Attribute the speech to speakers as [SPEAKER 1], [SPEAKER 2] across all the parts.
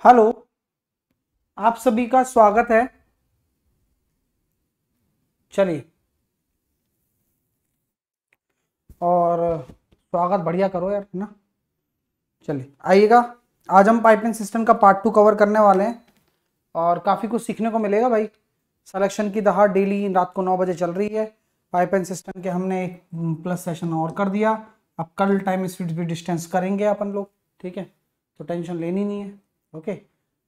[SPEAKER 1] hello आप सभी का स्वागत है चलिए और स्वागत बढ़िया करो यार है ना चलिए आइएगा आज हम पाइपलाइन सिस्टम का पार्ट टू कवर करने वाले हैं और काफ़ी कुछ सीखने को मिलेगा भाई सिलेक्शन की दहाड़ डेली रात को नौ बजे चल रही है पाइपलाइन सिस्टम के हमने एक प्लस हम्म, सेशन और कर दिया अब कल टाइम स्पीड भी डिस्टेंस करेंगे अपन लोग ठीक है तो टेंशन लेनी नहीं है ओके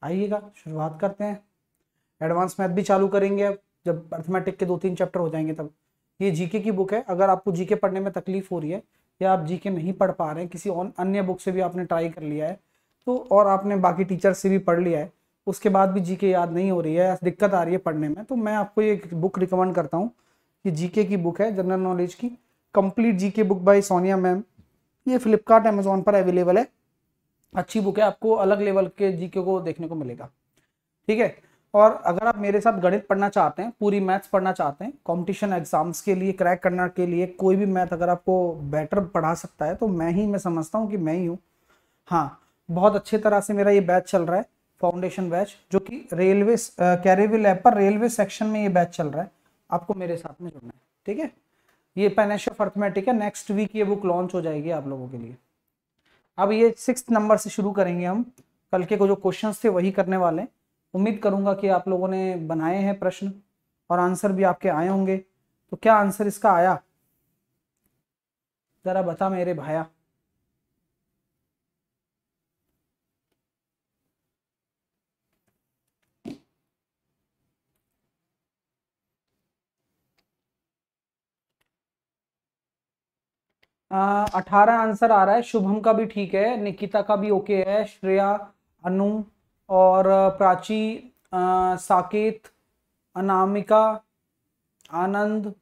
[SPEAKER 1] आइएगा शुरुआत करते हैं एडवांस मैथ भी चालू करेंगे अब जब अर्थमेटिक के दो तीन चैप्टर हो जाएंगे तब ये जीके की बुक है अगर आपको जीके पढ़ने में तकलीफ हो रही है या आप जीके नहीं पढ़ पा रहे हैं किसी और अन्य बुक से भी आपने ट्राई कर लिया है तो और आपने बाकी टीचर से भी पढ़ लिया है उसके बाद भी जीके याद नहीं हो रही है दिक्कत आ रही है पढ़ने में तो मैं आपको ये बुक रिकमेंड करता हूँ ये जीके की बुक है जनरल नॉलेज की complete GK book by Sonia ma'am ये फ्लिपकार्ट अमेजोन पर अवेलेबल है अच्छी बुक है आपको अलग लेवल के जीके को देखने को मिलेगा ठीक है और अगर आप मेरे साथ गणित पढ़ना चाहते हैं पूरी मैथ्स पढ़ना चाहते हैं कंपटीशन एग्जाम्स के लिए क्रैक करना के लिए कोई भी मैथ अगर आपको बेटर पढ़ा सकता है तो मैं ही मैं समझता हूँ कि मैं ही हूँ हाँ बहुत अच्छी तरह से मेरा ये बैच चल रहा है फाउंडेशन बैच जो कि रेलवे कैरेवी लैब पर रेलवे सेक्शन में ये बैच चल रहा है आपको मेरे साथ में जुड़ना है ठीक है ये पेनेश ऑफ अर्थमेटिक है नेक्स्ट वीक ये बुक लॉन्च हो जाएगी आप लोगों के लिए अब ये सिक्स नंबर से शुरू करेंगे हम कल के को जो क्वेश्चन थे वही करने वाले हैं उम्मीद करूंगा कि आप लोगों ने बनाए हैं प्रश्न और आंसर भी आपके आए होंगे तो क्या आंसर इसका आया ज़रा बता मेरे भाया अठारह आंसर आ रहा है शुभम का भी ठीक है निकिता का भी ओके है श्रेया अनु और प्राची आ, साकेत अनामिका आनंद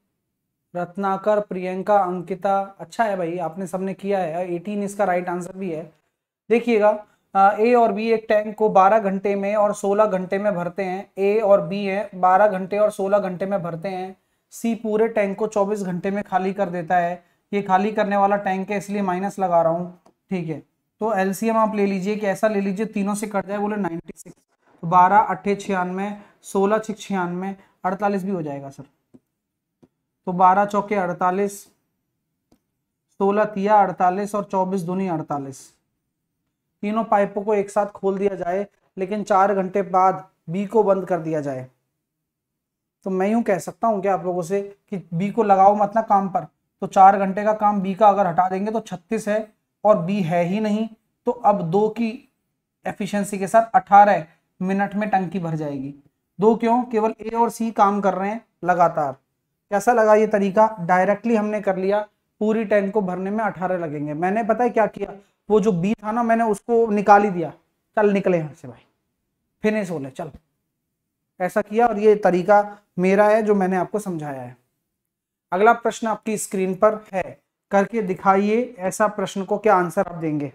[SPEAKER 1] रत्नाकर प्रियंका अंकिता अच्छा है भाई आपने सबने किया है एटीन इसका राइट आंसर भी है देखिएगा ए और बी एक टैंक को 12 घंटे में और 16 घंटे में भरते हैं ए और बी है 12 घंटे और 16 घंटे में भरते हैं सी पूरे टैंक को 24 घंटे में खाली कर देता है ये खाली करने वाला टैंक है इसलिए माइनस लगा रहा हूँ ठीक है तो एलसीएम आप ले लीजिए कि ऐसा ले लीजिए तीनों से कट जाए बोले नाइनटी सिक्स तो बारह अट्ठे छियानवे सोलह छिक छियानवे अड़तालीस भी हो जाएगा सर तो बारह चौके अड़तालीस सोलह तिया अड़तालीस और चौबीस दूनी अड़तालीस तीनों पाइपों को एक साथ खोल दिया जाए लेकिन चार घंटे बाद बी को बंद कर दिया जाए तो मैं यूं कह सकता हूं क्या आप लोगों से कि बी को लगाओ मत ना काम पर तो चार घंटे का काम बी का अगर हटा देंगे तो छत्तीस है और बी है ही नहीं तो अब दो की एफिशिएंसी के साथ अठारह मिनट में टंकी भर जाएगी दो क्यों केवल ए और सी काम कर रहे हैं लगातार कैसा लगा ये तरीका डायरेक्टली हमने कर लिया पूरी टैंक को भरने में अठारह लगेंगे मैंने पता है क्या किया वो जो बी था ना मैंने उसको निकाल ही दिया चल निकले यहाँ से भाई फिनिश हो ले चल ऐसा किया और ये तरीका मेरा है जो मैंने आपको समझाया है अगला प्रश्न आपकी स्क्रीन पर है करके दिखाइए ऐसा प्रश्न को क्या आंसर आप देंगे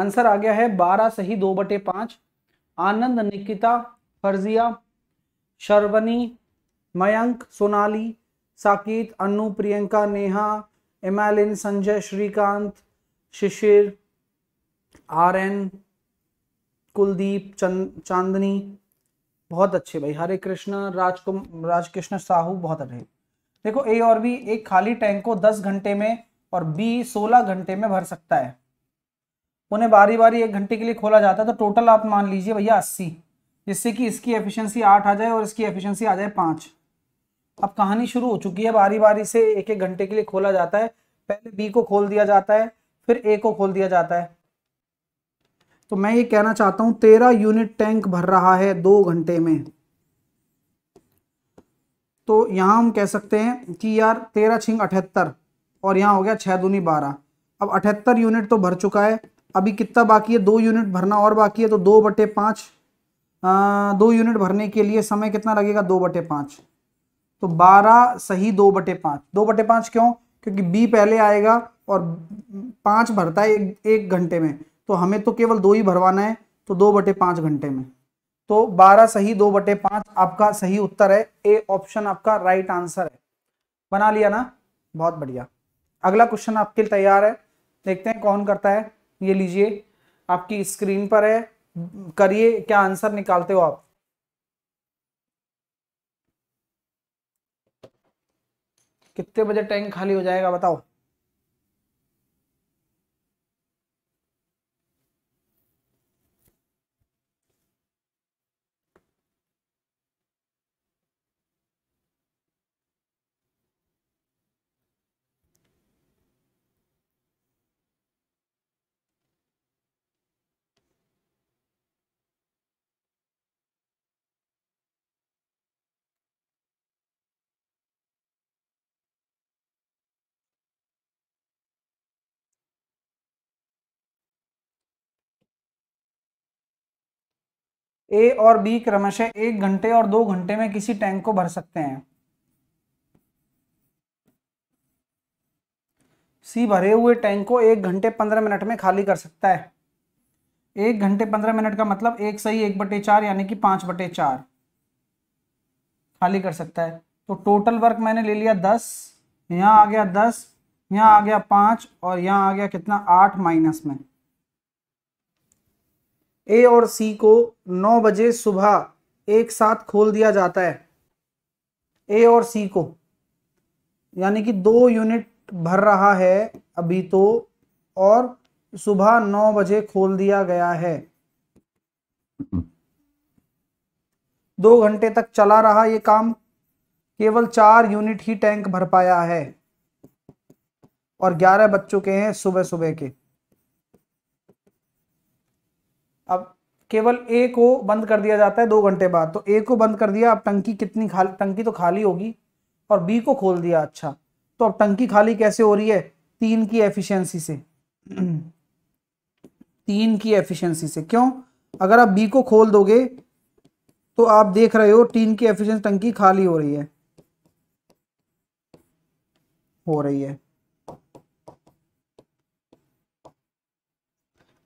[SPEAKER 1] आंसर आ गया है बारह सही दो बटे पांच Anand Nikita Farzia Sharvani Mayank Sonali Saket Anu Priyanka Neha Emaline Sanjay Shrikant Shishir R N Kuldeep Chand Chandni बहुत अच्छे भाई हरे कृष्ण राजकुम राजकृष्ण साहू बहुत अच्छे देखो ए और बी एक खाली टैंक को 10 घंटे में और बी 16 घंटे में भर सकता है उन्हें बारी बारी एक घंटे के लिए खोला जाता है तो टोटल आप मान लीजिए भैया अस्सी जिससे कि इसकी एफिशिएंसी आठ आ जाए और इसकी एफिशिएंसी आ जाए पाँच अब कहानी शुरू हो चुकी है बारी बारी से एक एक घंटे के लिए खोला जाता है पहले बी को खोल दिया जाता है फिर ए को खोल दिया जाता है तो मैं ये कहना चाहता हूं तेरह यूनिट टैंक भर रहा है दो घंटे में तो यहां हम कह सकते हैं कि यार तेरह छिंग अठहत्तर और यहाँ हो गया छः दूनी बारह अब अठहत्तर यूनिट तो भर चुका है अभी कितना बाकी है दो यूनिट भरना और बाकी है तो दो बटे पाँच दो यूनिट भरने के लिए समय कितना लगेगा दो बटे पाँच तो बारह सही दो बटे पाँच दो बटे पाँच क्यों क्योंकि बी पहले आएगा और पाँच भरता है एक एक घंटे में तो हमें तो केवल दो ही भरवाना है तो दो बटे पाँच घंटे में तो बारह सही दो बटे पाँच आपका सही उत्तर है ए ऑप्शन आपका राइट आंसर है बना लिया ना बहुत बढ़िया अगला क्वेश्चन आपके लिए तैयार है देखते हैं कौन करता है ये लीजिए आपकी स्क्रीन पर है करिए क्या आंसर निकालते हो आप कितने बजे टैंक खाली हो जाएगा बताओ ए और बी क्रमशः एक घंटे और दो घंटे में किसी टैंक को भर सकते हैं सी भरे हुए टैंक को एक घंटे पंद्रह मिनट में खाली कर सकता है एक घंटे पंद्रह मिनट का मतलब एक सही एक बटे चार यानी कि पांच बटे चार खाली कर सकता है तो टोटल वर्क मैंने ले लिया दस यहां आ गया दस यहां आ गया पांच और यहां आ गया कितना आठ माइनस में ए और सी को 9 बजे सुबह एक साथ खोल दिया जाता है ए और सी को यानी कि दो यूनिट भर रहा है अभी तो और सुबह 9 बजे खोल दिया गया है दो घंटे तक चला रहा ये काम केवल चार यूनिट ही टैंक भर पाया है और ग्यारह बज चुके हैं सुबह सुबह के केवल ए को बंद कर दिया जाता है दो घंटे बाद तो ए को बंद कर दिया अब टंकी कितनी खाली टंकी तो खाली होगी और बी को खोल दिया अच्छा तो अब टंकी खाली कैसे हो रही है तीन की एफिशिएंसी से तीन की एफिशिएंसी से क्यों अगर आप बी को खोल दोगे तो आप देख रहे हो तीन की एफिशिएंसी टंकी खाली हो रही है हो रही है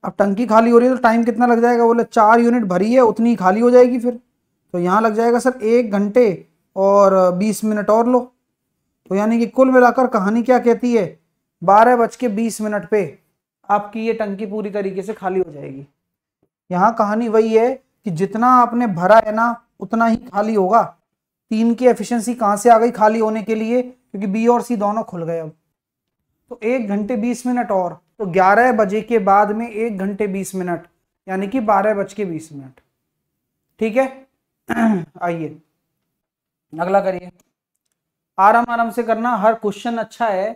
[SPEAKER 1] अब टंकी खाली हो रही है तो टाइम कितना लग जाएगा बोले चार यूनिट भरी है उतनी खाली हो जाएगी फिर तो यहाँ लग जाएगा सर एक घंटे और बीस मिनट और लो तो यानी कि कुल मिलाकर कहानी क्या कहती है बारह बज के बीस मिनट पे आपकी ये टंकी पूरी तरीके से खाली हो जाएगी यहाँ कहानी वही है कि जितना आपने भरा है ना उतना ही खाली होगा तीन की एफिशिएंसी कहाँ से आ गई खाली होने के लिए क्योंकि बी और सी दोनों खुल गए अब तो एक घंटे बीस मिनट और तो 11 बजे के बाद में एक घंटे 20 मिनट यानी कि बारह बज के बीस मिनट ठीक है आइए अगला करिए आराम आराम से करना हर क्वेश्चन अच्छा है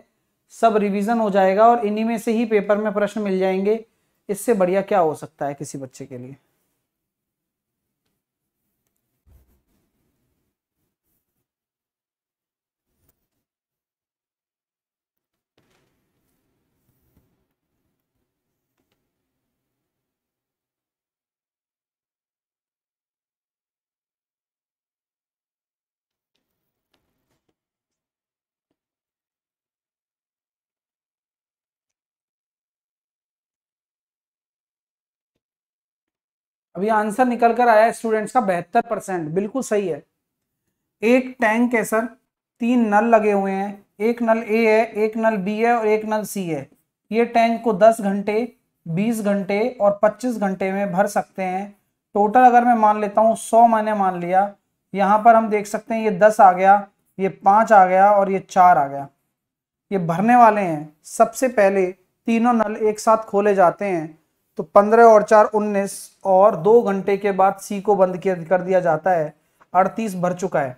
[SPEAKER 1] सब रिवीजन हो जाएगा और इन्हीं में से ही पेपर में प्रश्न मिल जाएंगे इससे बढ़िया क्या हो सकता है किसी बच्चे के लिए अभी आंसर निकल कर आया स्टूडेंट्स का बहत्तर परसेंट बिल्कुल सही है एक टैंक है सर तीन नल लगे हुए हैं एक नल ए है एक नल बी है और एक नल सी है ये टैंक को 10 घंटे 20 घंटे और 25 घंटे में भर सकते हैं टोटल अगर मैं मान लेता हूँ 100 मैंने मान लिया यहाँ पर हम देख सकते हैं ये 10 आ गया ये 5 आ गया और ये 4 आ गया ये भरने वाले हैं सबसे पहले तीनों नल एक साथ खोले जाते हैं तो पंद्रह और चार उन्नीस और दो घंटे के बाद सी को बंद कर दिया जाता है अड़तीस भर चुका है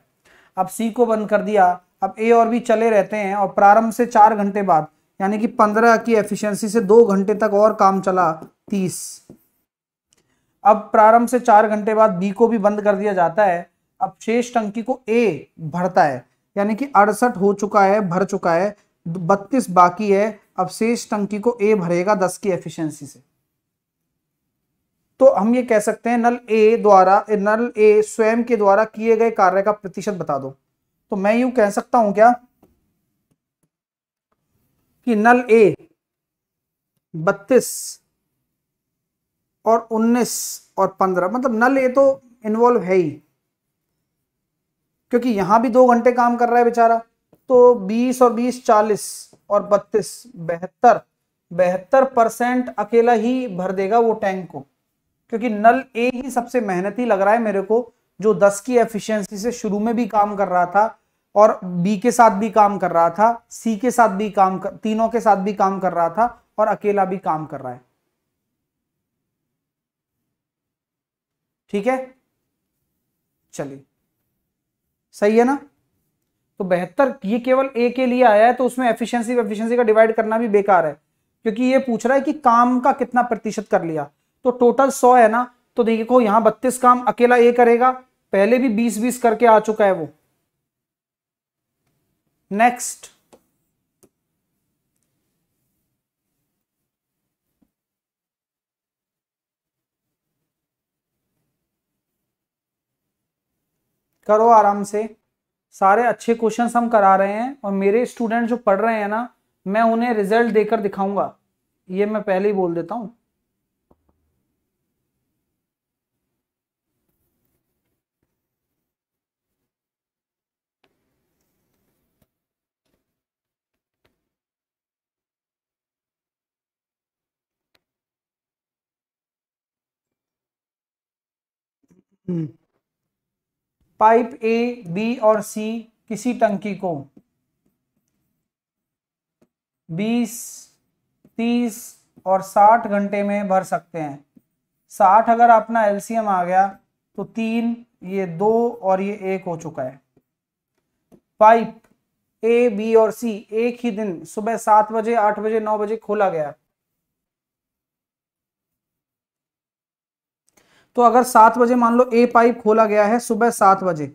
[SPEAKER 1] अब सी को बंद कर दिया अब ए और बी चले रहते हैं और प्रारंभ से चार घंटे बाद यानी कि पंद्रह की एफिशिएंसी से दो घंटे तक और काम चला तीस अब प्रारंभ से चार घंटे बाद बी को भी बंद कर दिया जाता है अब शेष टंकी को ए भरता है यानी कि अड़सठ हो चुका है भर चुका है बत्तीस बाकी है अब शेष टंकी को ए भरेगा दस की एफिशिएंसी से तो हम ये कह सकते हैं नल ए द्वारा नल ए स्वयं के द्वारा किए गए कार्य का प्रतिशत बता दो तो मैं यू कह सकता हूं क्या कि नल ए बत्तीस और उन्नीस और पंद्रह मतलब नल ए तो इन्वॉल्व है ही क्योंकि यहां भी दो घंटे काम कर रहा है बेचारा तो 20 और 20 40 और 32 बहत्तर बहत्तर परसेंट अकेला ही भर देगा वो टैंक को क्योंकि नल ए ही सबसे मेहनती लग रहा है मेरे को जो 10 की एफिशिएंसी से शुरू में भी काम कर रहा था और बी के साथ भी काम कर रहा था सी के साथ भी काम कर तीनों के साथ भी काम कर रहा था और अकेला भी काम कर रहा है ठीक है चलिए सही है ना तो बेहतर ये केवल ए के लिए आया है तो उसमें एफिशिएंसी एफिशिएंसी का डिवाइड करना भी बेकार है क्योंकि ये पूछ रहा है कि काम का कितना प्रतिशत कर लिया तो टोटल सौ है ना तो देखो यहां बत्तीस काम अकेला ए करेगा पहले भी बीस बीस करके आ चुका है वो नेक्स्ट करो आराम से सारे अच्छे क्वेश्चन हम करा रहे हैं और मेरे स्टूडेंट जो पढ़ रहे हैं ना मैं उन्हें रिजल्ट देकर दिखाऊंगा ये मैं पहले ही बोल देता हूं पाइप ए बी और सी किसी टंकी को 20, 30 और 60 घंटे में भर सकते हैं 60 अगर अपना एलसीएम आ गया तो तीन ये दो और ये एक हो चुका है पाइप ए बी और सी एक ही दिन सुबह सात बजे आठ बजे नौ बजे खोला गया तो अगर सात बजे मान लो ए पाइप खोला गया है सुबह सात बजे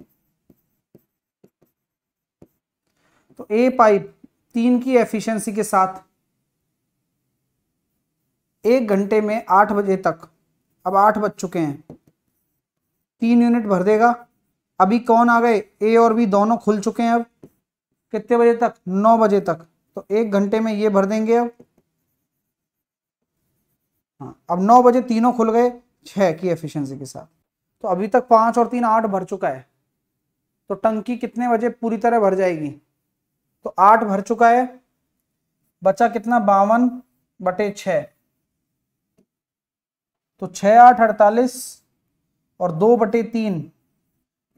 [SPEAKER 1] तो ए पाइप तीन की एफिशिएंसी के साथ एक घंटे में आठ बजे तक अब आठ बज चुके हैं तीन यूनिट भर देगा अभी कौन आ गए ए और बी दोनों खुल चुके हैं अब कितने बजे तक नौ बजे तक तो एक घंटे में ये भर देंगे अब हाँ अब नौ बजे तीनों खुल गए छः की एफिशिएंसी के साथ तो अभी तक पाँच और तीन आठ भर चुका है तो टंकी कितने बजे पूरी तरह भर जाएगी तो आठ भर चुका है बचा कितना बावन बटे छ तो छ आठ अड़तालीस और दो बटे तीन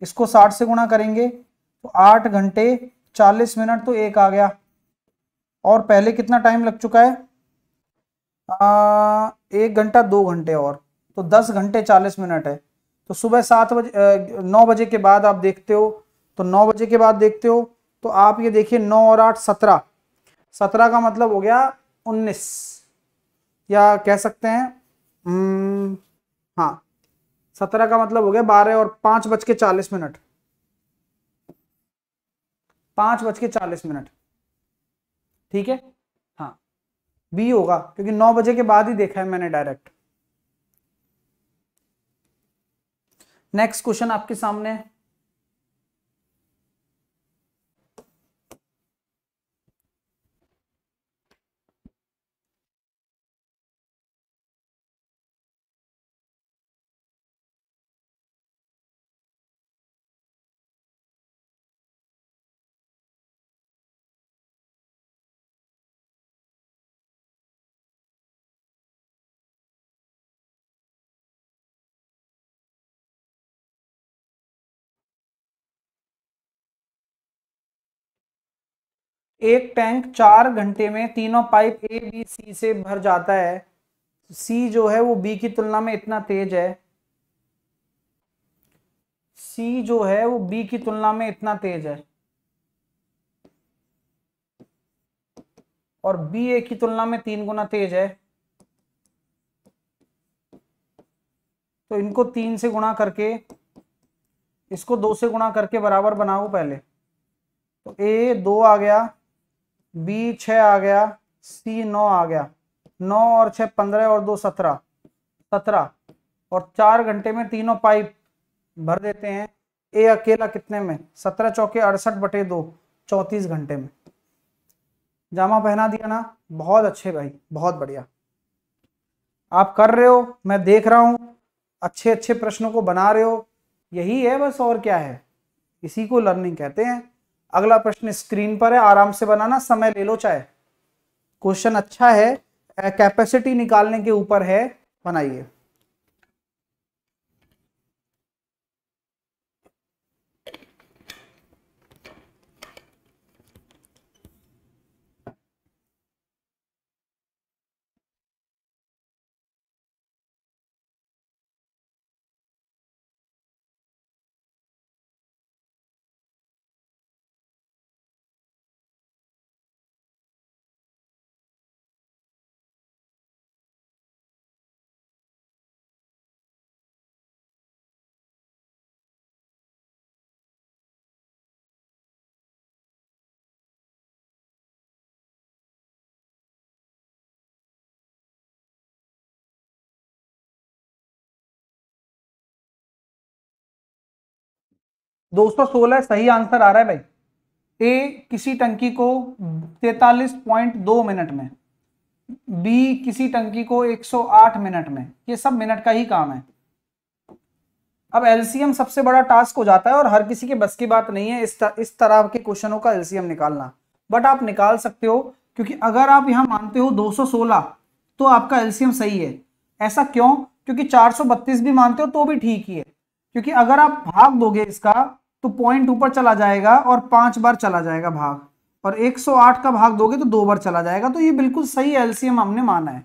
[SPEAKER 1] इसको साठ से गुणा करेंगे तो आठ घंटे चालीस मिनट तो एक आ गया और पहले कितना टाइम लग चुका है आ, एक घंटा दो घंटे और तो दस घंटे चालीस मिनट है तो सुबह सात बजे नौ बजे के बाद आप देखते हो तो नौ बजे के बाद देखते हो तो आप ये देखिए नौ और आठ सत्रह सत्रह का मतलब हो गया उन्नीस या कह सकते हैं हाँ सत्रह का मतलब हो गया बारह और पांच बज के चालीस मिनट पांच बज के चालीस मिनट ठीक है हाँ बी होगा क्योंकि नौ बजे के बाद ही देखा है मैंने डायरेक्ट नेक्स्ट क्वेश्चन आपके सामने है एक टैंक चार घंटे में तीनों पाइप ए बी सी से भर जाता है सी तो जो है वो बी की तुलना में इतना तेज है सी जो है वो बी की तुलना में इतना तेज है और बी ए की तुलना में तीन गुना तेज है तो इनको तीन से गुणा करके इसको दो से गुणा करके बराबर बनाओ पहले तो ए दो आ गया बी छ आ गया सी नौ आ गया नौ और छ पंद्रह और दो सत्रह सत्रह और चार घंटे में तीनों पाइप भर देते हैं ए अकेला कितने में सत्रह चौके अड़सठ बटे दो चौंतीस घंटे में जामा पहना दिया ना बहुत अच्छे भाई बहुत बढ़िया आप कर रहे हो मैं देख रहा हूं अच्छे अच्छे प्रश्नों को बना रहे हो यही है बस और क्या है इसी को लर्निंग कहते हैं अगला प्रश्न स्क्रीन पर है आराम से बनाना समय ले लो चाहे क्वेश्चन अच्छा है कैपेसिटी निकालने के ऊपर है बनाइए 216 सही आंसर आ रहा है भाई ए किसी टंकी को 43.2 मिनट में बी किसी टंकी को 108 मिनट में ये सब मिनट का ही काम है अब एलसीएम सबसे बड़ा टास्क हो जाता है और हर किसी के बस की बात नहीं है इस, तर, इस तरह के क्वेश्चनों का एलसीएम निकालना बट आप निकाल सकते हो क्योंकि अगर आप यहां मानते हो 216 तो आपका एलसीएम सही है ऐसा क्यों क्योंकि 432 भी मानते हो तो भी ठीक ही है क्योंकि अगर आप भाग दोगे इसका तो पॉइंट ऊपर चला जाएगा और पांच बार चला जाएगा भाग और 108 का भाग दोगे तो दो बार चला जाएगा तो ये बिल्कुल सही एलसीएम हमने माना है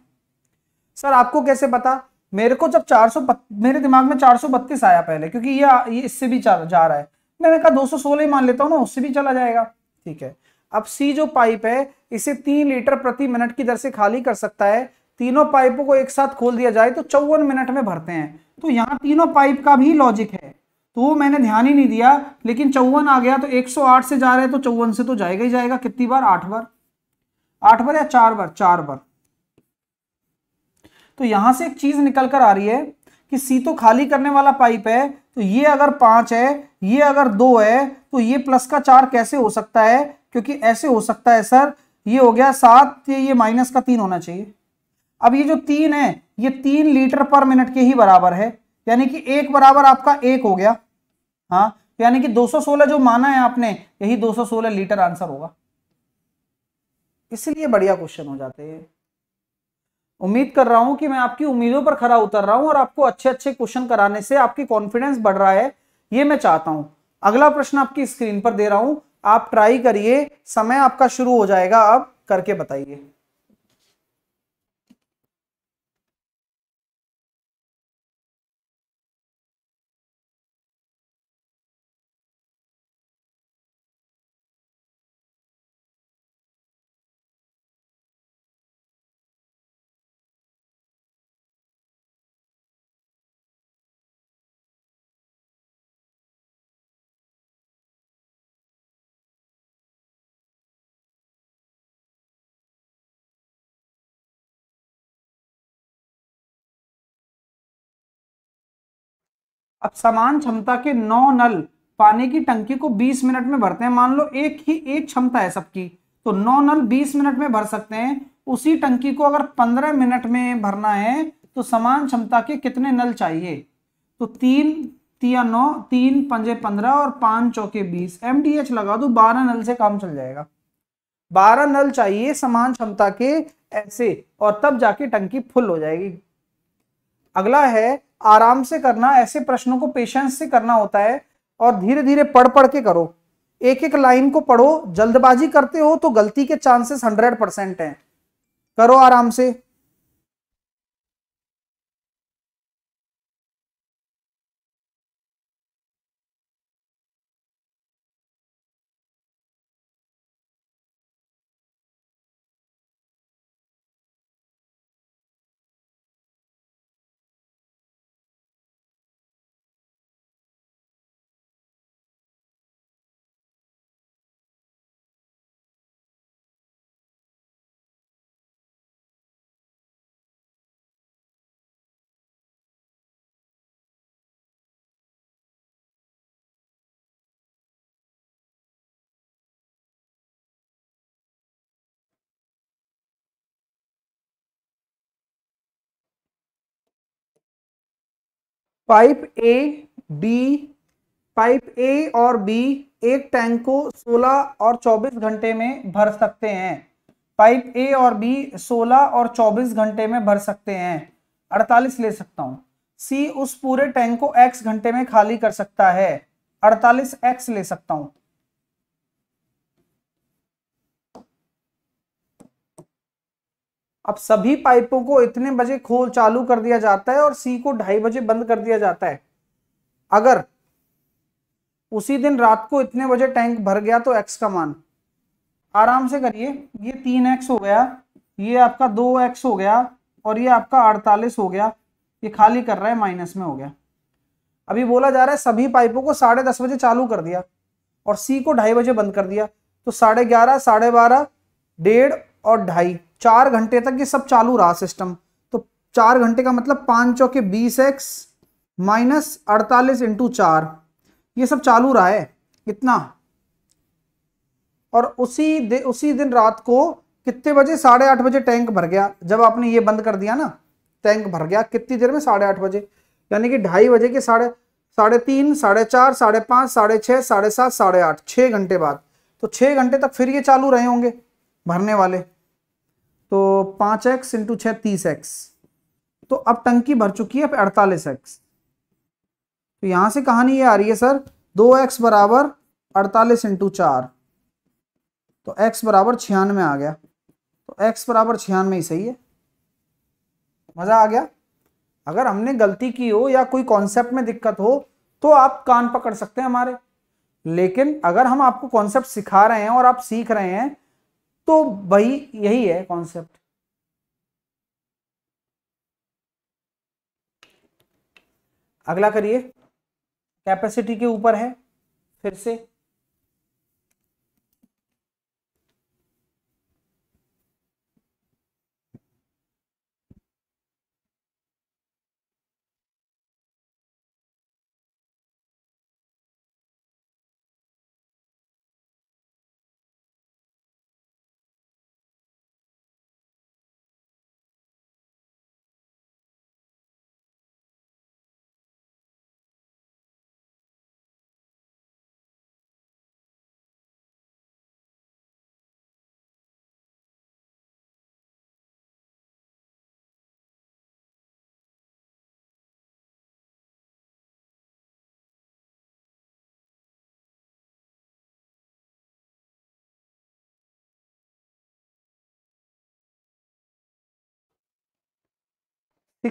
[SPEAKER 1] सर आपको कैसे पता मेरे को जब 400 मेरे दिमाग में 432 आया पहले क्योंकि ये, ये इससे भी जा, रहा है मैंने कहा 216 ही मान लेता हूँ ना उससे भी चला जाएगा ठीक है अब सी जो पाइप है इसे तीन लीटर प्रति मिनट की दर से खाली कर सकता है तीनों पाइपों को एक साथ खोल दिया जाए तो चौवन मिनट में भरते हैं तो यहाँ तीनों पाइप का भी लॉजिक है तो वो मैंने ध्यान ही नहीं दिया लेकिन चौवन आ गया तो 108 से जा रहे हैं तो चौवन से तो जाएगा ही जाएगा कितनी बार आठ बार आठ बार या चार बार चार बार तो यहां से एक चीज निकल कर आ रही है कि सी तो खाली करने वाला पाइप है तो ये अगर पांच है ये अगर दो है तो ये प्लस का चार कैसे हो सकता है क्योंकि ऐसे हो सकता है सर ये हो गया सात तो ये माइनस का तीन होना चाहिए अब ये जो तीन है ये तीन लीटर पर मिनट के ही बराबर है यानी कि एक बराबर आपका एक हो गया हाँ तो यानी कि 216 जो माना है आपने यही 216 लीटर आंसर होगा इसलिए बढ़िया क्वेश्चन हो जाते हैं उम्मीद कर रहा हूं कि मैं आपकी उम्मीदों पर खरा उतर रहा हूं और आपको अच्छे अच्छे क्वेश्चन कराने से आपकी कॉन्फिडेंस बढ़ रहा है ये मैं चाहता हूं अगला प्रश्न आपकी स्क्रीन पर दे रहा हूं आप ट्राई करिए समय आपका शुरू हो जाएगा आप करके बताइए अब समान क्षमता के नौ नल पानी की टंकी को 20 मिनट में भरते हैं मान लो एक ही एक क्षमता है सबकी तो नौ नल 20 मिनट में भर सकते हैं उसी टंकी को अगर 15 मिनट में भरना है तो समान क्षमता के कितने नल चाहिए तो तीन तिया नौ तीन पंजे पंद्रह और पांच चौके बीस एम लगा दो बारह नल से काम चल जाएगा बारह नल चाहिए समान क्षमता के ऐसे और तब जाके टंकी फुल हो जाएगी अगला है आराम से करना ऐसे प्रश्नों को पेशेंस से करना होता है और धीरे धीरे पढ़ पढ़ के करो एक एक लाइन को पढ़ो जल्दबाजी करते हो तो गलती के चांसेस हंड्रेड परसेंट है करो आराम से pipe A B pipe A और बी एक टैंक को 16 और 24 घंटे में भर सकते हैं पाइप ए और बी 16 और 24 घंटे में भर सकते हैं 48 ले सकता हूँ सी उस पूरे टैंक को एक्स घंटे में खाली कर सकता है 48 एक्स ले सकता हूँ अब सभी पाइपों को इतने बजे खोल चालू कर दिया जाता है और सी को ढाई बजे बंद कर दिया जाता है अगर उसी दिन रात को इतने बजे टैंक भर गया तो एक्स का मान आराम से करिए ये तीन एक्स हो गया ये आपका दो एक्स हो गया और ये आपका अड़तालीस हो गया ये खाली कर रहा है माइनस में हो गया अभी बोला जा रहा है सभी पाइपों को साढ़े दस बजे चालू कर दिया और सी को ढाई बजे बंद कर दिया तो साढ़े ग्यारह साढ़े बारह डेढ़ और ढाई चार घंटे तक ये सब चालू रहा सिस्टम तो चार घंटे का मतलब पाँच चौके बीस एक्स माइनस अड़तालीस इंटू चार ये सब चालू रहा है कितना और उसी दि, उसी दिन रात को कितने बजे साढ़े आठ बजे टैंक भर गया जब आपने ये बंद कर दिया ना टैंक भर गया कितनी देर में साढ़े आठ बजे यानी कि ढाई बजे के साढ़े साढ़े तीन साढ़े चार साढ़े पाँच साढ़े छः साढ़े सात साढ़े आठ छः घंटे बाद तो छः घंटे तक फिर ये चालू रहे होंगे भरने वाले तो पांच एक्स इंटू छह तीस एक्स तो अब टंकी भर चुकी है अड़तालीस एक्स तो यहां से कहानी ये आ रही है सर दो एक्स बराबर अड़तालीस इंटू चार तो एक्स बराबर छियानवे आ गया तो एक्स बराबर छियानवे ही सही है मज़ा आ गया अगर हमने गलती की हो या कोई कॉन्सेप्ट में दिक्कत हो तो आप कान पकड़ सकते हैं हमारे लेकिन अगर हम आपको कॉन्सेप्ट सिखा रहे हैं और आप सीख रहे हैं तो भाई यही है कॉन्सेप्ट अगला करिए कैपेसिटी के ऊपर है फिर से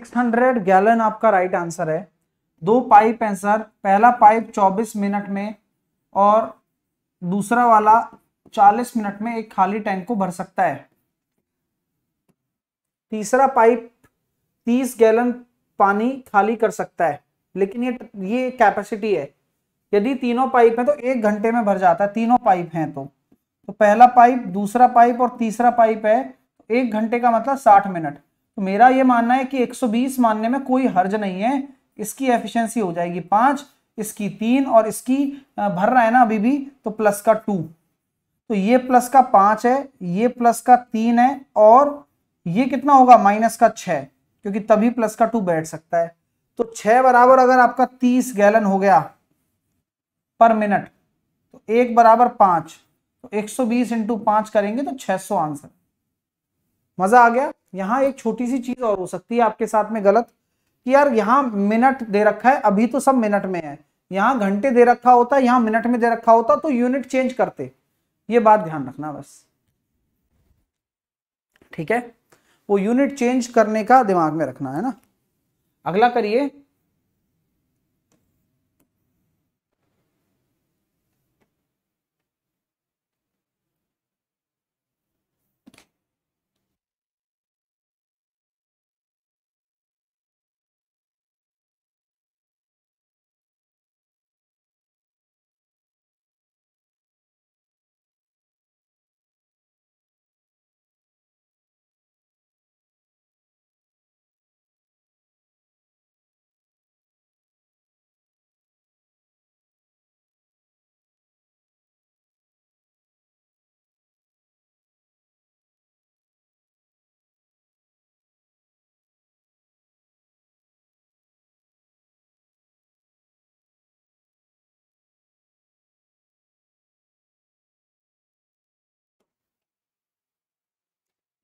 [SPEAKER 1] 600 गैलन आपका राइट आंसर है दो पाइप हैं सर पहला पाइप 24 मिनट में और दूसरा वाला 40 मिनट में एक खाली टैंक को भर सकता है तीसरा पाइप 30 गैलन पानी खाली कर सकता है लेकिन ये ये कैपेसिटी है यदि तीनों पाइप है तो एक घंटे में भर जाता है तीनों पाइप हैं तो तो पहला पाइप दूसरा पाइप और तीसरा पाइप है एक घंटे का मतलब साठ मिनट तो मेरा ये मानना है कि 120 मानने में कोई हर्ज नहीं है इसकी एफिशिएंसी हो जाएगी पांच इसकी तीन और इसकी भर रहा है ना अभी भी तो प्लस का टू तो ये प्लस का पांच है ये प्लस का तीन है और ये कितना होगा माइनस का छ क्योंकि तभी प्लस का टू बैठ सकता है तो छह बराबर अगर आपका तीस गैलन हो गया पर मिनट तो एक बराबर पांच तो एक सौ बीस इंटू पांच करेंगे तो छह सौ आंसर मज़ा आ गया यहाँ एक छोटी सी चीज और हो सकती है आपके साथ में गलत कि यार यहाँ मिनट दे रखा है अभी तो सब मिनट में है यहाँ घंटे दे रखा होता यहाँ मिनट में दे रखा होता तो यूनिट चेंज करते ये बात ध्यान रखना बस ठीक है वो यूनिट चेंज करने का दिमाग में रखना है ना अगला करिए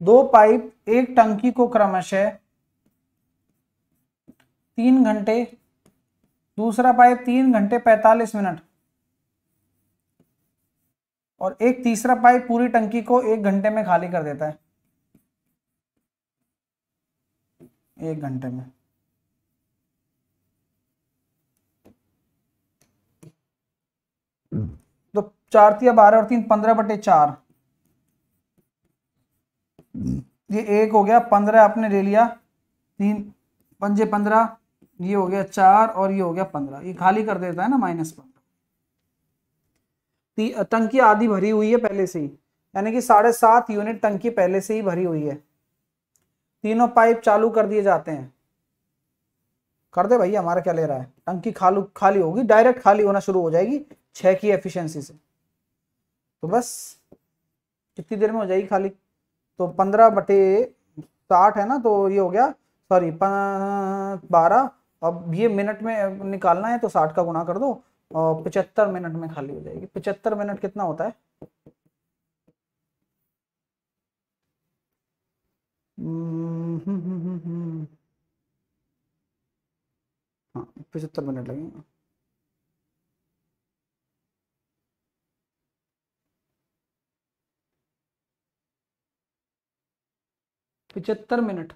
[SPEAKER 1] दो पाइप एक टंकी को क्रमशः तीन घंटे दूसरा पाइप तीन घंटे पैतालीस मिनट और एक तीसरा पाइप पूरी टंकी को एक घंटे में खाली कर देता है एक घंटे में तो चार तीन बारह और तीन पंद्रह बटे चार ये एक हो गया पंद्रह आपने ले लिया तीन पंजे पंद्रह ये हो गया चार और ये हो गया पंद्रह ये खाली कर देता है ना माइनस पंद्रह टंकी आधी भरी हुई है पहले से ही यानी कि साढ़े सात यूनिट टंकी पहले से ही भरी हुई है तीनों पाइप चालू कर दिए जाते हैं कर दे भाई हमारा क्या ले रहा है टंकी खालू खाली होगी डायरेक्ट खाली होना शुरू हो जाएगी छह की एफिशिएंसी से तो बस कितनी देर में हो जाएगी खाली तो पंद्रह बटे साठ तो है ना तो ये हो गया सॉरी बारह अब ये मिनट में निकालना है तो साठ का गुना कर दो और पचहत्तर मिनट में खाली हो जाएगी पचहत्तर मिनट कितना होता है हम्म, हम्म, हम्म, हाँ पचहत्तर मिनट लगेंगे पिचहत्तर मिनट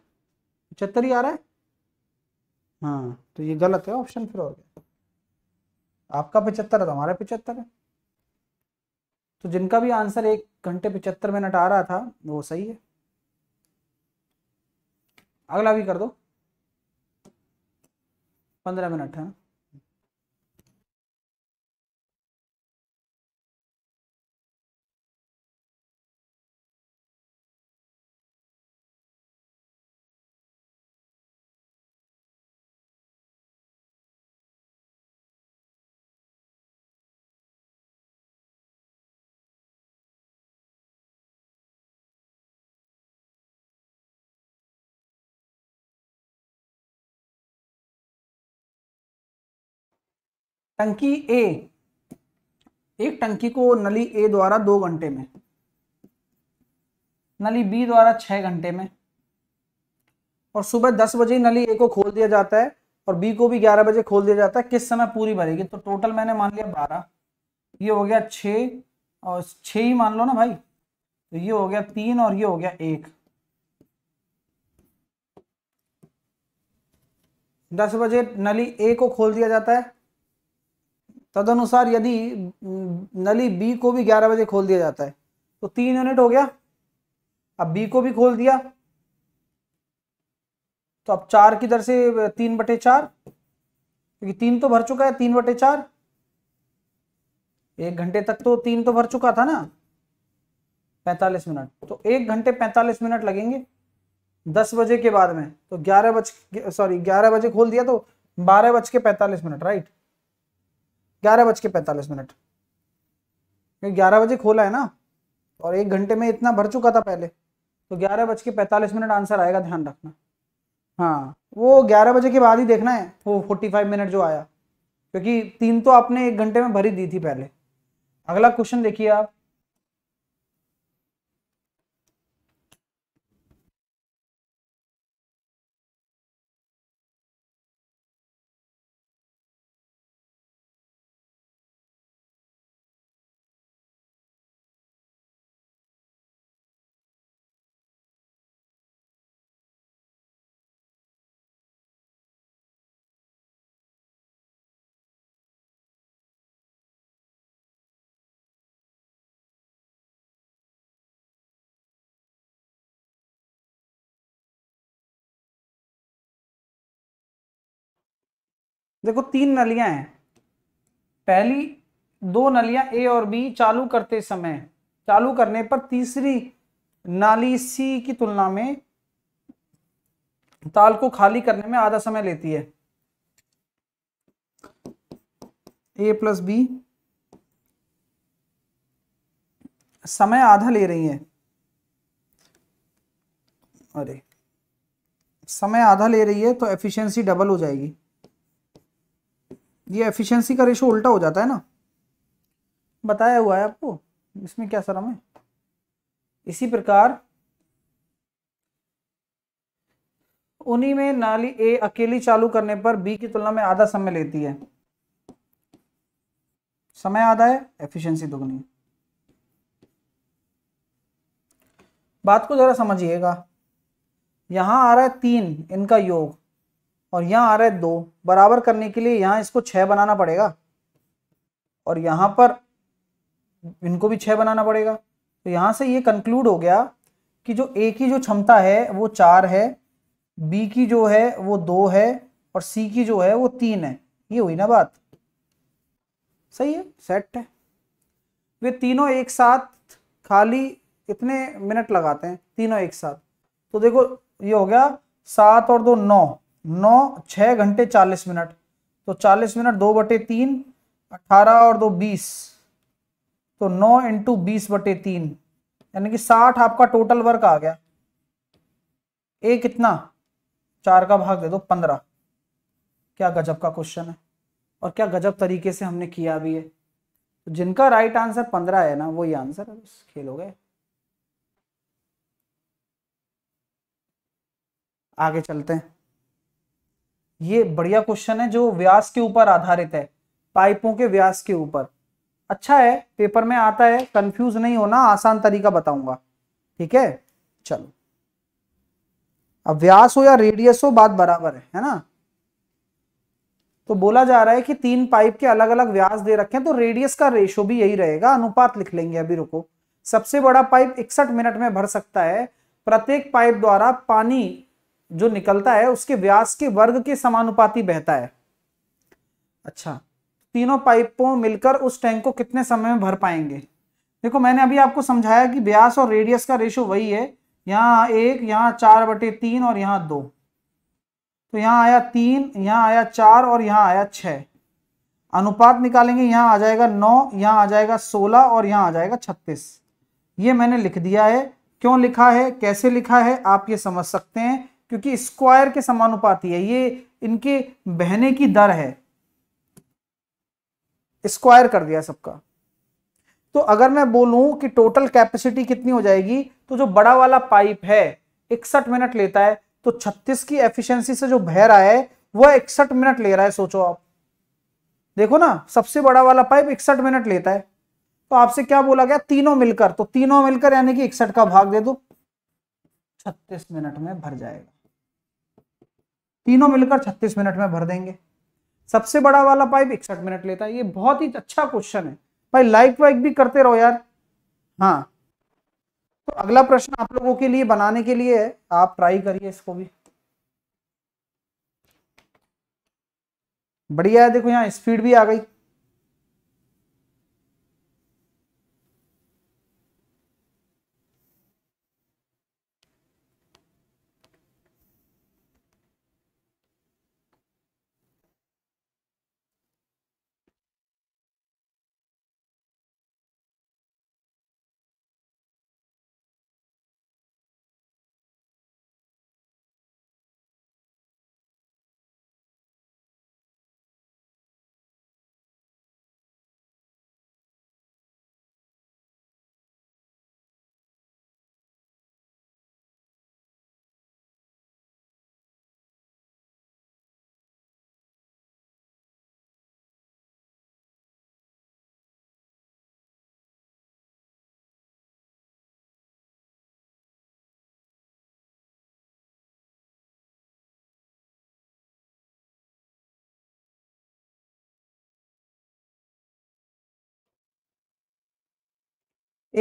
[SPEAKER 1] पिचहत्तर ही आ रहा है हाँ तो ये गलत है ऑप्शन फिर हो गया आपका पिचहत्तर है तो हमारा पिचहत्तर है तो जिनका भी आंसर एक घंटे पिचहत्तर मिनट आ रहा था वो सही है अगला भी कर दो पंद्रह मिनट है टंकी ए एक टंकी को नली ए द्वारा दो घंटे में नली बी द्वारा छह घंटे में और सुबह दस बजे नली ए को खोल दिया जाता है और बी को भी ग्यारह बजे खोल दिया जाता है किस समय पूरी भरेगी तो टोटल मैंने मान लिया बारह ये हो गया छ और छ ही मान लो ना भाई तो ये हो गया तीन और ये हो गया एक दस बजे नली ए को खोल दिया जाता है तदनुसार यदि नली बी को भी ग्यारह बजे खोल दिया जाता है तो तीन यूनिट हो गया अब बी को भी खोल दिया तो अब चार की दर से तीन बटे चार क्योंकि तीन तो भर चुका है तीन बटे चार एक घंटे तक तो तीन तो भर चुका था ना पैंतालीस मिनट तो एक घंटे पैंतालीस मिनट लगेंगे दस बजे के बाद में तो ग्यारह बज सॉरी ग्यारह बजे खोल दिया तो बारह बज के पैंतालीस मिनट राइट ग्यारह बज के पैंतालीस मिनट ग्यारह बजे खोला है ना और एक घंटे में इतना भर चुका था पहले तो ग्यारह बज के पैंतालीस मिनट आंसर आएगा ध्यान रखना हाँ वो ग्यारह बजे के बाद ही देखना है वो फोर्टी फाइव मिनट जो आया क्योंकि तीन तो आपने एक घंटे में भरी दी थी पहले अगला क्वेश्चन देखिए आप देखो तीन नलियां हैं पहली दो नलियां ए और बी चालू करते समय चालू करने पर तीसरी नाली सी की तुलना में ताल को खाली करने में आधा समय लेती है ए प्लस बी समय आधा ले रही है अरे समय आधा ले रही है तो एफिशिएंसी डबल हो जाएगी ये एफिशिएंसी का रेशो उल्टा हो जाता है ना बताया हुआ है आपको इसमें क्या शर्म है इसी प्रकार उन्हीं में नाली ए अकेली चालू करने पर बी की तुलना में आधा समय लेती है समय आधा है एफिशिएंसी दुगनी बात को जरा समझिएगा यहां आ रहा है तीन इनका योग और यहाँ आ रहा है दो बराबर करने के लिए यहाँ इसको छह बनाना पड़ेगा और यहाँ पर इनको भी छह बनाना पड़ेगा तो यहां से ये कंक्लूड हो गया कि जो ए की जो क्षमता है वो चार है बी की जो है वो दो है और सी की जो है वो तीन है ये हुई ना बात सही है सेट है वे तीनों एक साथ खाली इतने मिनट लगाते हैं तीनों एक साथ तो देखो ये हो गया सात और दो नौ नौ छह घंटे चालीस मिनट तो चालीस मिनट दो बटे तीन अठारह और दो बीस तो नौ इंटू बीस बटे तीन यानी कि साठ आपका टोटल वर्क आ गया ए कितना चार का भाग दे दो पंद्रह क्या गजब का क्वेश्चन है और क्या गजब तरीके से हमने किया भी है तो जिनका राइट आंसर पंद्रह है ना वही आंसर है खेल हो गए आगे चलते हैं ये बढ़िया क्वेश्चन है जो व्यास के ऊपर आधारित है पाइपों के व्यास के ऊपर अच्छा है पेपर में आता है कंफ्यूज नहीं होना आसान तरीका बताऊंगा ठीक है चलो अब व्यास हो या रेडियस हो बात बराबर है है ना तो बोला जा रहा है कि तीन पाइप के अलग अलग व्यास दे रखे हैं तो रेडियस का रेशो भी यही रहेगा अनुपात लिख लेंगे अभी रुको सबसे बड़ा पाइप इकसठ मिनट में भर सकता है प्रत्येक पाइप द्वारा पानी जो निकलता है उसके व्यास के वर्ग के समानुपाती बहता है अच्छा तीनों पाइपों मिलकर उस टैंक को कितने समय में भर पाएंगे देखो मैंने अभी आपको समझाया कि व्यास और रेडियस का रेशो वही है यहाँ एक यहाँ चार बटे तीन और यहाँ दो तो यहाँ आया तीन यहाँ आया चार और यहाँ आया छ अनुपात निकालेंगे यहाँ आ जाएगा नौ यहाँ आ जाएगा सोलह और यहाँ आ जाएगा छत्तीस ये मैंने लिख दिया है क्यों लिखा है कैसे लिखा है आप ये समझ सकते हैं क्योंकि स्क्वायर के समानुपाती है ये इनके बहने की दर है स्क्वायर कर दिया सबका तो अगर मैं बोलूं कि टोटल कैपेसिटी कितनी हो जाएगी तो जो बड़ा वाला पाइप है इकसठ मिनट लेता है तो 36 की एफिशिएंसी से जो बह रहा है वह इकसठ मिनट ले रहा है सोचो आप देखो ना सबसे बड़ा वाला पाइप इकसठ मिनट लेता है तो आपसे क्या बोला गया तीनों मिलकर तो तीनों मिलकर यानी कि इकसठ का भाग दे दो छत्तीस मिनट में भर जाएगा तीनों मिलकर 36 मिनट में भर देंगे सबसे बड़ा वाला पाइप इकसठ मिनट लेता है ये बहुत ही अच्छा क्वेश्चन है भाई लाइक वाइक भी करते रहो यार हाँ तो अगला प्रश्न आप लोगों के लिए बनाने के लिए है आप ट्राई करिए इसको भी बढ़िया है देखो यहाँ स्पीड भी आ गई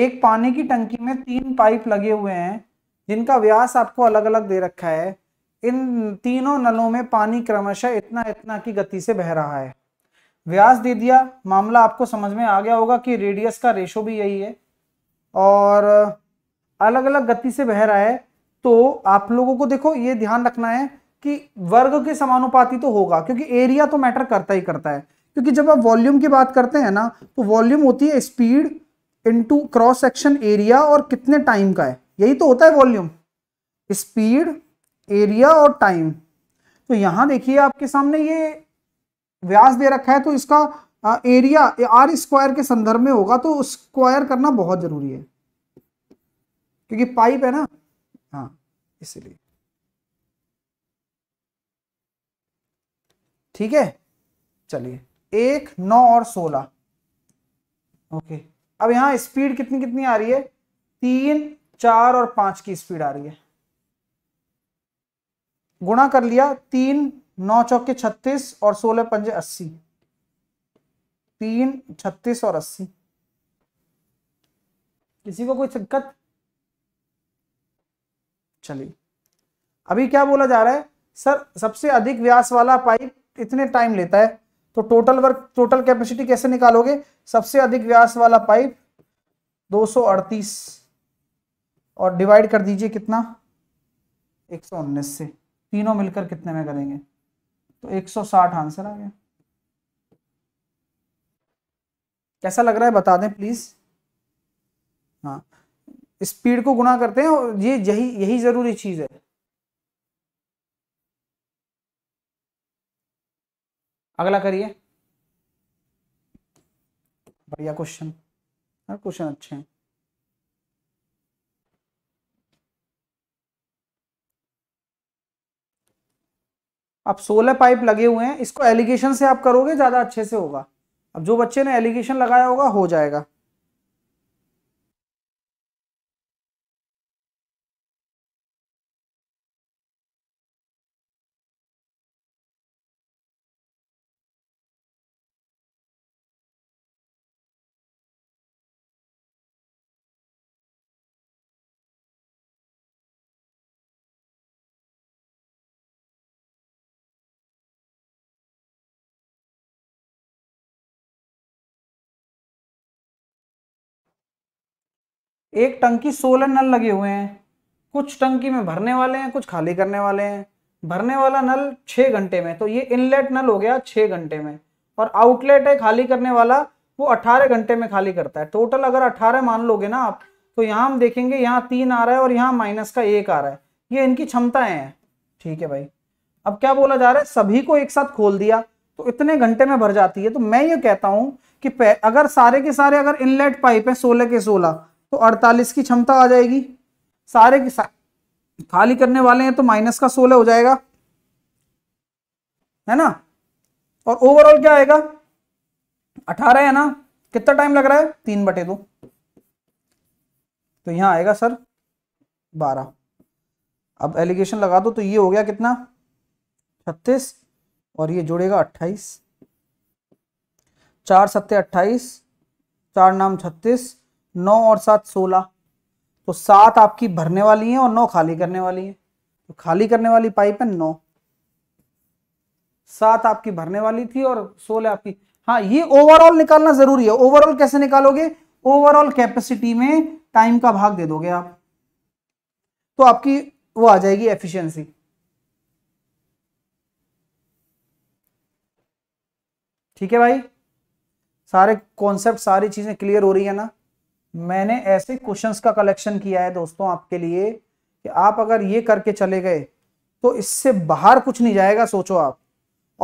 [SPEAKER 1] एक पानी की टंकी में तीन पाइप लगे हुए हैं जिनका व्यास आपको अलग अलग दे रखा है इन तीनों नलों में पानी क्रमशः इतना इतना की गति से बह रहा है व्यास दे दिया मामला आपको समझ में आ गया होगा कि रेडियस का रेशो भी यही है और अलग अलग गति से बह रहा है तो आप लोगों को देखो ये ध्यान रखना है कि वर्ग के समानुपाती तो होगा क्योंकि एरिया तो मैटर करता ही करता है क्योंकि जब आप वॉल्यूम की बात करते हैं ना तो वॉल्यूम होती है speed into cross section area और कितने टाइम का है यही तो होता है वॉल्यूम स्पीड एरिया और टाइम तो यहां देखिए आपके सामने ये व्यास दे रखा है तो इसका एरिया आर स्क्वायर के संदर्भ में होगा तो स्क्वायर करना बहुत जरूरी है क्योंकि पाइप है ना हाँ इसलिए ठीक है चलिए एक नौ और सोलह ओके अब यहां स्पीड कितनी कितनी आ रही है तीन चार और पांच की स्पीड आ रही है गुणा कर लिया तीन नौ चौके छत्तीस और सोलह पंजे अस्सी तीन छत्तीस और अस्सी किसी को कोई दिक्कत चलिए अभी क्या बोला जा रहा है सर सबसे अधिक व्यास वाला पाइप इतने टाइम लेता है तो टोटल वर्क टोटल कैपेसिटी कैसे निकालोगे सबसे अधिक व्यास वाला पाइप 238 और डिवाइड कर दीजिए कितना एक से तीनों मिलकर कितने में करेंगे तो 160 आंसर आ गया कैसा लग रहा है बता दें प्लीज हाँ स्पीड को गुना करते हैं और ये यही यही जरूरी चीज है अगला करिए बढ़िया क्वेश्चन हर क्वेश्चन अच्छे हैं अब सोलह पाइप लगे हुए हैं इसको एलिगेशन से आप करोगे ज़्यादा अच्छे से होगा अब जो बच्चे ने एलिगेशन लगाया होगा हो जाएगा एक टंकी सोलह नल लगे हुए हैं कुछ टंकी में भरने वाले हैं कुछ खाली करने वाले हैं भरने वाला नल छः घंटे में तो ये इनलेट नल हो गया छः घंटे में और आउटलेट है खाली करने वाला वो अट्ठारह घंटे में खाली करता है टोटल अगर अट्ठारह मान लोगे ना आप तो यहाँ हम देखेंगे यहाँ तीन आ रहा है और यहाँ माइनस का एक आ रहा है ये इनकी क्षमताएं हैं ठीक है भाई अब क्या बोला जा रहा है सभी को एक साथ खोल दिया तो इतने घंटे में भर जाती है तो मैं ये कहता हूँ कि अगर सारे के सारे अगर इनलेट पाइप है सोलह के सोलह तो 48 की क्षमता आ जाएगी सारे की सा... खाली करने वाले हैं तो माइनस का 16 हो जाएगा है ना और ओवरऑल क्या आएगा 18 है ना कितना टाइम लग रहा है तीन बटे दो तो यहां आएगा सर 12 अब एलिगेशन लगा दो तो ये हो गया कितना छत्तीस और ये जुड़ेगा 28 चार सत्ते अट्ठाईस चार नाम छत्तीस नौ और सात सोलह तो सात आपकी भरने वाली है और नौ खाली करने वाली है तो खाली करने वाली पाइप है नौ सात आपकी भरने वाली थी और सोलह आपकी हाँ ये ओवरऑल निकालना जरूरी है ओवरऑल कैसे निकालोगे ओवरऑल कैपेसिटी में टाइम का भाग दे दोगे आप तो आपकी वो आ जाएगी एफिशिएंसी ठीक है भाई सारे कॉन्सेप्ट सारी चीजें क्लियर हो रही है ना मैंने ऐसे क्वेश्चंस का कलेक्शन किया है दोस्तों आपके लिए कि आप अगर ये करके चले गए तो इससे बाहर कुछ नहीं जाएगा सोचो आप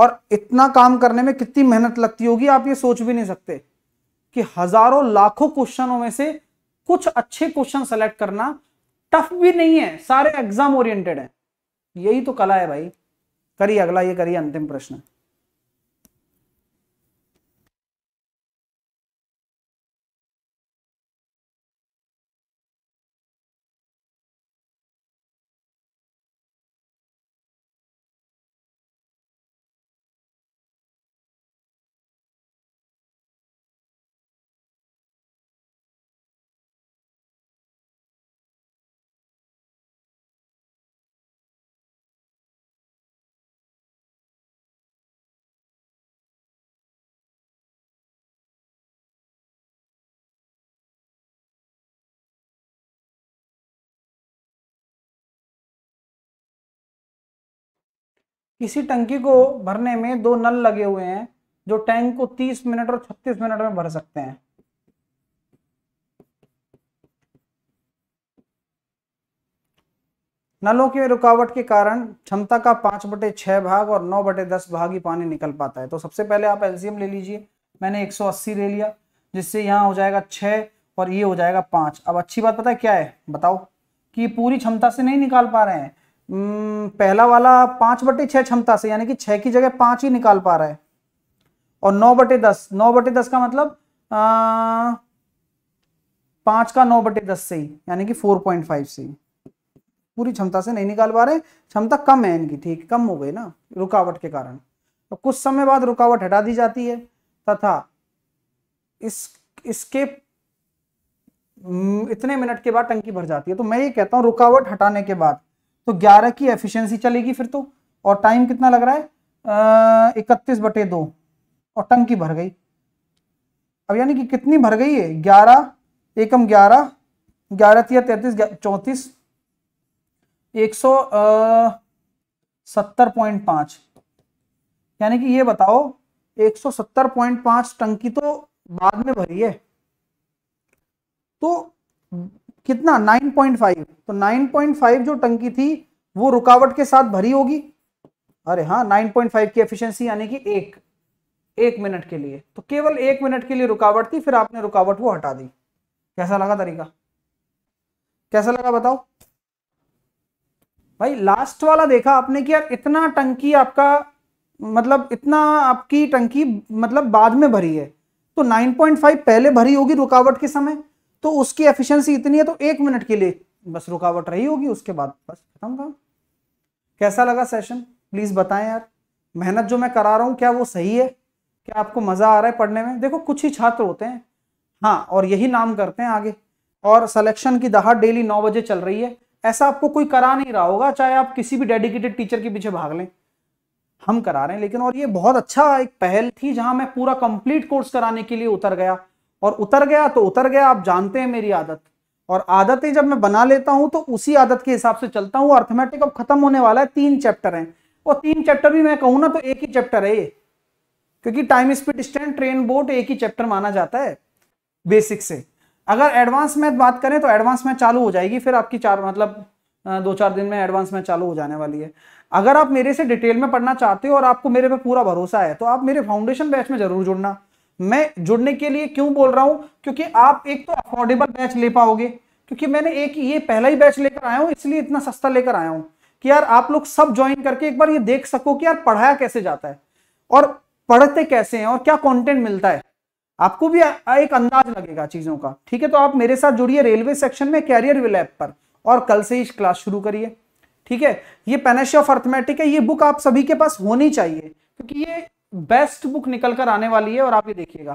[SPEAKER 1] और इतना काम करने में कितनी मेहनत लगती होगी आप ये सोच भी नहीं सकते कि हजारों लाखों क्वेश्चनों में से कुछ अच्छे क्वेश्चन सेलेक्ट करना टफ भी नहीं है सारे एग्जाम ओरिएंटेड है यही तो कला है भाई करिए अगला ये करिए अंतिम प्रश्न इसी टंकी को भरने में दो नल लगे हुए हैं जो टैंक को 30 मिनट और 36 मिनट में भर सकते हैं नलों की रुकावट के कारण क्षमता का पांच बटे छह भाग और नौ बटे दस भाग ही पानी निकल पाता है तो सबसे पहले आप एल्सियम ले लीजिए मैंने 180 ले लिया जिससे यहां हो जाएगा छ और ये हो जाएगा पांच अब अच्छी बात पता है क्या है बताओ कि पूरी क्षमता से नहीं निकाल पा रहे हैं हम्म, पहला वाला पांच बटे छह क्षमता से यानी कि छह की जगह पांच ही निकाल पा रहा है और नौ बटे दस नौ बटे दस का मतलब पांच का नौ बटे दस से ही यानी कि फोर पॉइंट फाइव से पूरी क्षमता से नहीं निकाल पा रहे क्षमता कम है इनकी ठीक कम हो गई ना रुकावट के कारण तो कुछ समय बाद रुकावट हटा दी जाती है तथा इस इसके हम्म, इतने मिनट के बाद टंकी भर जाती है तो मैं ये कहता हूँ रुकावट हटाने के बाद तो 11 की एफिशिएंसी चलेगी फिर तो और टाइम कितना लग रहा है इकतीस बटे दो और टंकी भर गई अब यानी कि कितनी भर गई है ग्यारह एकम ग्यारह ग्यारह या तैतीस चौंतीस एक सौ सत्तर पॉइंट यानी कि ये बताओ एक सौ सत्तर पॉइंट टंकी तो बाद में भरी है तो कितना 9.5 तो 9.5 जो टंकी थी वो रुकावट के साथ भरी होगी अरे हाँ 9.5 की एफिशिएंसी यानी कि एक एक मिनट के लिए तो केवल एक मिनट के लिए रुकावट थी फिर आपने रुकावट वो हटा दी कैसा लगा तरीका कैसा लगा बताओ भाई लास्ट वाला देखा आपने कि यार इतना टंकी आपका मतलब इतना आपकी टंकी मतलब बाद में भरी है तो 9.5 पहले भरी होगी रुकावट के समय तो उसकी एफिशिएंसी इतनी है तो एक मिनट के लिए बस रुकावट रही होगी उसके बाद बस खत्म काम कैसा लगा सेशन प्लीज बताएं यार मेहनत जो मैं करा रहा हूँ क्या वो सही है क्या आपको मजा आ रहा है पढ़ने में देखो कुछ ही छात्र होते हैं हाँ और यही नाम करते हैं आगे और सिलेक्शन की दहाड़ डेली नौ बजे चल रही है ऐसा आपको कोई करा नहीं रहा होगा चाहे आप किसी भी डेडिकेटेड टीचर के पीछे भाग लें हम करा रहे हैं लेकिन और ये बहुत अच्छा एक पहल थी जहां मैं पूरा कंप्लीट कोर्स कराने के लिए उतर गया और उतर गया तो उतर गया आप जानते हैं मेरी आदत और आदतें जब मैं बना लेता हूं तो उसी आदत के हिसाब से चलता हूं अर्थमेटिक अब खत्म होने वाला है तीन चैप्टर हैं और तीन चैप्टर भी मैं कहूं ना तो एक ही चैप्टर है ये क्योंकि time speed stand train boat एक ही चैप्टर माना जाता है बेसिक से अगर एडवांस मैथ बात करें तो एडवांस मैथ चालू हो जाएगी फिर आपकी चार मतलब दो चार दिन में एडवांस मैथ चालू हो जाने वाली है अगर आप मेरे से डिटेल में पढ़ना चाहते हो और आपको मेरे पे पूरा भरोसा है तो आप मेरे फाउंडेशन बैच में जरूर जुड़ना मैं जुड़ने के लिए क्यों बोल रहा हूं क्योंकि आप एक तो अफोर्डेबल बैच ले पाओगे क्योंकि मैंने एक ये पहला ही बैच लेकर आया हूं इसलिए इतना सस्ता लेकर आया हूं कि यार आप लोग सब ज्वाइन करके एक बार ये देख सको कि यार पढ़ाया कैसे जाता है और पढ़ते कैसे हैं और क्या कंटेंट मिलता है आपको भी एक अंदाज लगेगा चीजों का ठीक है तो आप मेरे साथ जुड़िए रेलवे सेक्शन में कैरियर विलैप पर और कल से ही क्लास शुरू करिए ठीक है ये पेनेशिया ऑफ अर्थमेटिक है ये बुक आप सभी के पास होनी चाहिए क्योंकि ये बेस्ट बुक निकल कर आने वाली है और आप ये देखिएगा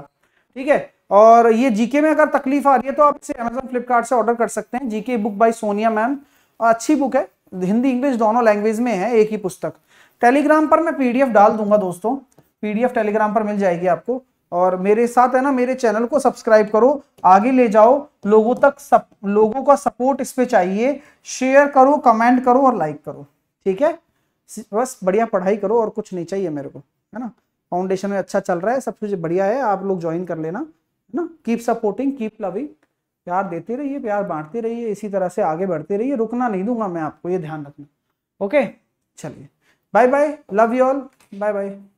[SPEAKER 1] ठीक है और ये जीके में अगर तकलीफ आ रही है तो आप इसे अमेजोन फ्लिपकार्ट से ऑर्डर कर सकते हैं GK book by Sonia ma'am अच्छी बुक है हिंदी इंग्लिश दोनों लैंग्वेज में है एक ही पुस्तक टेलीग्राम पर मैं पीडीएफ डाल दूंगा दोस्तों पीडीएफ टेलीग्राम पर मिल जाएगी आपको और मेरे साथ है ना मेरे चैनल को सब्सक्राइब करो आगे ले जाओ लोगों तक सप लोगों का सपोर्ट इस पर चाहिए शेयर करो कमेंट करो और लाइक करो ठीक है बस बढ़िया पढ़ाई करो और कुछ नहीं चाहिए मेरे को है ना फाउंडेशन में अच्छा चल रहा है सब कुछ बढ़िया है आप लोग ज्वाइन कर लेना है ना कीप सपोर्टिंग कीप लविंग प्यार देते रहिए प्यार बांटते रहिए इसी तरह से आगे बढ़ते रहिए रुकना नहीं दूंगा मैं आपको ये ध्यान रखना ओके चलिए bye bye love you all bye bye